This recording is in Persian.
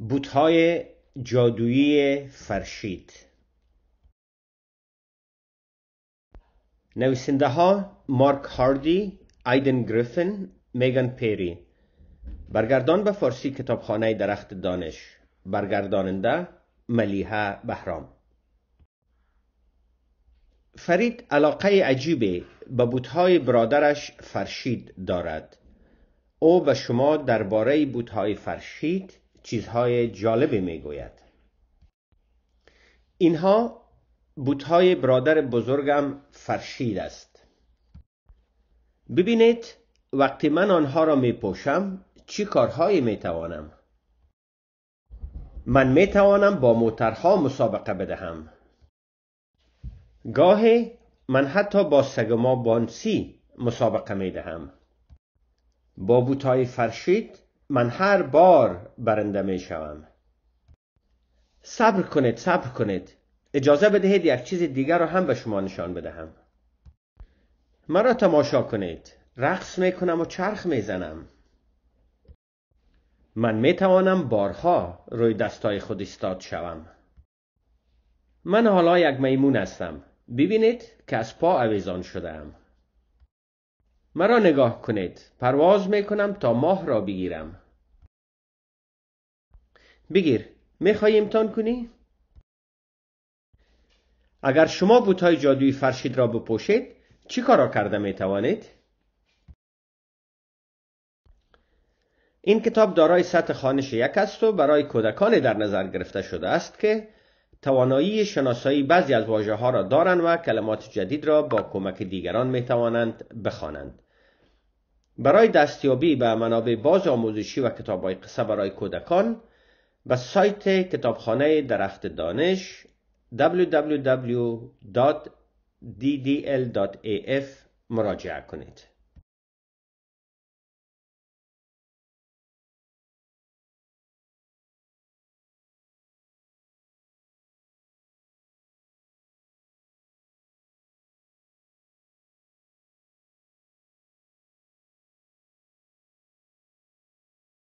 بوتهای جادویی فرشید نویسنده ها مارک هاردی ایدن گریفن میگن پیری برگردان به فارسی کتابخانه درخت دانش برگرداننده ملیحه بهرام فرید علاقه عجیبی به بوتهای برادرش فرشید دارد او به شما درباره بوتهای فرشید چیزهای جالبی میگوید اینها بوتهای برادر بزرگم فرشید است ببینید وقتی من آنها را می پوشم چی کارهایی می توانم من می توانم با موترها مسابقه بدهم گاهی من حتی با سگما بانسی مسابقه می دهم با بوتهای فرشید من هر بار برنده می شوم صبر کنید صبر کنید اجازه بدهید یک چیز دیگر را هم به شما نشان بدهم مرا تماشا کنید رقص می کنم و چرخ می زنم من می توانم بارها روی دستای خود استاد شوم من حالا یک میمون هستم ببینید که از پا عویزان شدم مرا نگاه کنید پرواز می کنم تا ماه را بگیرم بگیر میخوای امتحان کنی؟ اگر شما بوتای جادوی فرشید را بپوشید چی کارا کرده میتوانید؟ این کتاب دارای سطح خانش یک است و برای کودکان در نظر گرفته شده است که توانایی شناسایی بعضی از واژه ها را دارند و کلمات جدید را با کمک دیگران می توانند بخوانند. برای دستیابی به منابع باز آموزشی و کتابهای قصه برای کودکان و سایت کتابخانه درخت دانش www.ddl.af مراجعه کنید